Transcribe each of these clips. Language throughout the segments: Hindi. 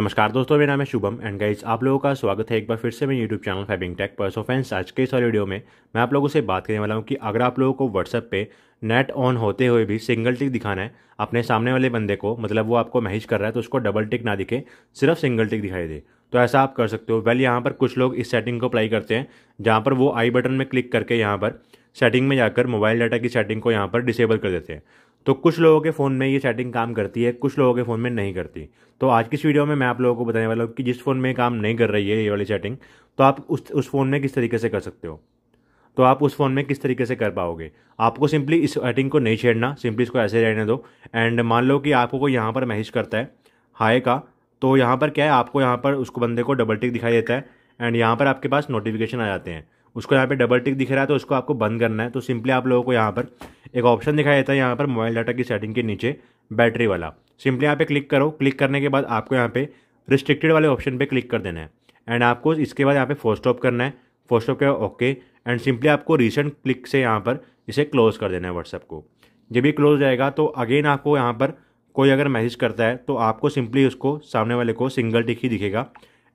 नमस्कार दोस्तों मेरा नाम है शुभम एंड गाइज आप लोगों का स्वागत है एक बार फिर से मेरे यूट्यूब चैनल फाइबिंग टेक पर सो फ्रेंड्स आज के इस वाले वीडियो में मैं आप लोगों से बात करने वाला हूँ कि अगर आप लोगों को व्हाट्सएप पे नेट ऑन होते हुए भी सिंगल टिक दिखाना है अपने सामने वाले बंदे को मतलब वो आपको मैसेज कर रहा है तो उसको डबल टिक ना दिखे सिर्फ सिंगल टिक दिखाई दे तो ऐसा आप कर सकते हो वेल यहाँ पर कुछ लोग इस सेटिंग को अप्लाई करते हैं जहाँ पर वो आई बटन में क्लिक करके यहाँ पर सेटिंग में जाकर मोबाइल डाटा की सेटिंग को यहाँ पर डिसेबल कर देते हैं तो कुछ लोगों के फ़ोन में ये सेटिंग काम करती है कुछ लोगों के फ़ोन में नहीं करती तो आज की इस वीडियो में मैं आप लोगों को बताने वाला हूँ कि जिस फ़ोन में काम नहीं कर रही है ये वाली सेटिंग तो आप उस उस फ़ोन में किस तरीके से कर सकते हो तो आप उस फ़ोन में किस तरीके से कर पाओगे आपको सिंपली इस सेटिंग को नहीं छेड़ना सिंपली इसको ऐसे रहने दो एंड मान लो कि आपको कोई यहाँ पर मैसेज करता है हाय का तो यहाँ पर क्या है आपको यहाँ पर उसको बंदे को डबल टिक दिखाई देता है एंड यहाँ पर आपके पास नोटिफिकेशन आ जाते हैं उसको यहाँ पे डबल टिक दिख रहा है तो उसको आपको बंद करना है तो सिंपली आप लोगों को यहाँ पर एक ऑप्शन दिखाई देता है यहाँ पर मोबाइल डाटा की सेटिंग के नीचे बैटरी वाला सिंपली यहाँ पे क्लिक करो क्लिक करने के बाद आपको यहाँ पे रिस्ट्रिक्टेड वाले ऑप्शन पे क्लिक कर देना है एंड आपको इसके बाद यहाँ पे फोर स्टॉप करना है फोर स्टॉप क्या ओके एंड सिंपली आपको रिसेंट क्लिक से यहाँ पर इसे क्लोज़ कर देना है व्हाट्सअप को जब ये क्लोज जाएगा तो अगेन आपको यहाँ पर कोई अगर मैसेज करता है तो आपको सिंपली उसको सामने वाले को सिंगल टिक ही दिखेगा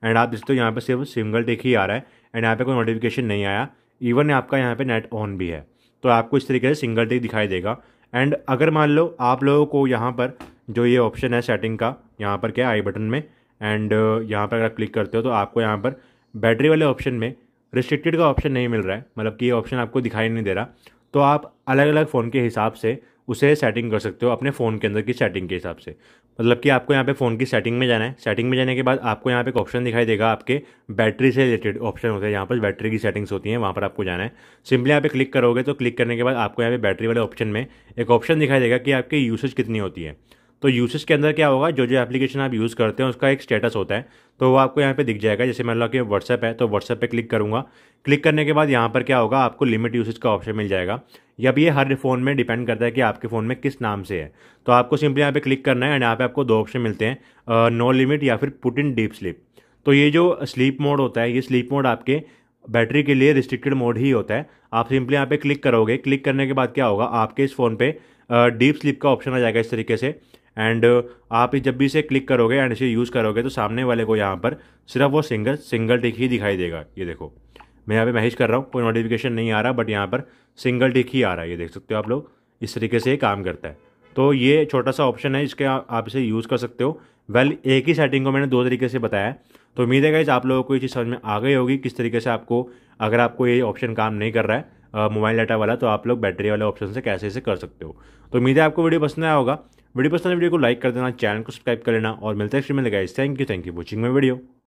एंड आप देखते हो तो यहाँ पे सिर्फ सिंगल टेक ही आ रहा है एंड यहाँ पे कोई नोटिफिकेशन नहीं आया इवन आपका यहाँ पे नेट ऑन भी है तो आपको इस तरीके से सिंगल टेक दिखाई देगा एंड अगर मान लो आप लोगों को यहाँ पर जो ये ऑप्शन है सेटिंग का यहाँ पर क्या आई बटन में एंड यहाँ पर अगर क्लिक करते हो तो आपको यहाँ पर बैटरी वाले ऑप्शन में रिस्ट्रिक्टेड का ऑप्शन नहीं मिल रहा है मतलब कि ये ऑप्शन आपको दिखाई नहीं दे रहा तो आप अलग अलग फ़ोन के हिसाब से उसे सेटिंग कर सकते हो अपने फ़ोन के अंदर की सेटिंग के हिसाब से मतलब कि आपको यहाँ पे फ़ोन की सेटिंग में जाना है सेटिंग में जाने के बाद आपको यहाँ पे एक ऑप्शन दिखाई देगा आपके बैटरी से रिलेटेड ऑप्शन होते हैं यहाँ पर बैटरी की सेटिंग्स होती हैं वहाँ पर आपको जाना है सिंपली यहाँ पे क्लिक करोगे तो क्लिक करने के बाद आपको यहाँ पे बैटरी वाले ऑप्शन में एक ऑप्शन दिखाई देगा कि आपकी यूसेज कितनी होती है तो यूसेज के अंदर क्या होगा जो जो एप्लीकेशन आप यूज़ करते हैं उसका एक स्टेटस होता है तो वो आपको यहाँ पे दिख जाएगा जैसे मान लो कि व्हाट्सएप है तो व्हाट्सएप पे क्लिक करूँगा क्लिक करने के बाद यहाँ पर क्या होगा आपको लिमिट यूसेज का ऑप्शन मिल जाएगा या ये हर फ़ोन में डिपेंड करता है कि आपके फ़ोन में किस नाम से है तो आपको सिंपली यहाँ पे क्लिक करना है एंड यहाँ पे आपको दो ऑप्शन मिलते हैं नो लिमिट या फिर पुट इन डीप स्लीप तो ये जो स्लीप मोड होता है ये स्लीप मोड आपके बैटरी के लिए रिस्ट्रिक्टेड मोड ही होता है आप सिंपली यहाँ पे क्लिक करोगे क्लिक करने के बाद क्या होगा आपके इस फ़ोन पे डीप स्लीप का ऑप्शन आ जाएगा इस तरीके से एंड uh, आप जब भी इसे क्लिक करोगे एंड इसे यूज़ करोगे तो सामने वाले को यहाँ पर सिर्फ वो सिंगल सिंगल टिक ही दिखाई देगा ये देखो मैं यहाँ पे मैसेज कर रहा हूँ कोई नोटिफिकेशन नहीं आ रहा बट यहाँ पर सिंगल टिक ही आ रहा है ये देख सकते हो आप लोग इस तरीके से ये काम करता है तो ये छोटा सा ऑप्शन है इसके आप इसे यूज़ कर सकते हो वेल एक ही सेटिंग को मैंने दो तरीके से बताया तो उम्मीद है गाइज आप लोगों को ये चीज़ समझ में आ गई होगी किस तरीके से आपको अगर आपको ये ऑप्शन काम नहीं कर रहा है मोबाइल डाटा वाला तो आप लोग बैटरी वाले ऑप्शन से कैसे इसे कर सकते हो तो उम्मीद है आपको वीडियो पसंद आया होगा वीडियो पसंद वीडियो को लाइक कर देना चैनल को सब्सक्राइब कर लेना और मिलते हैं फिर मिलेगा thank you thank you watching my video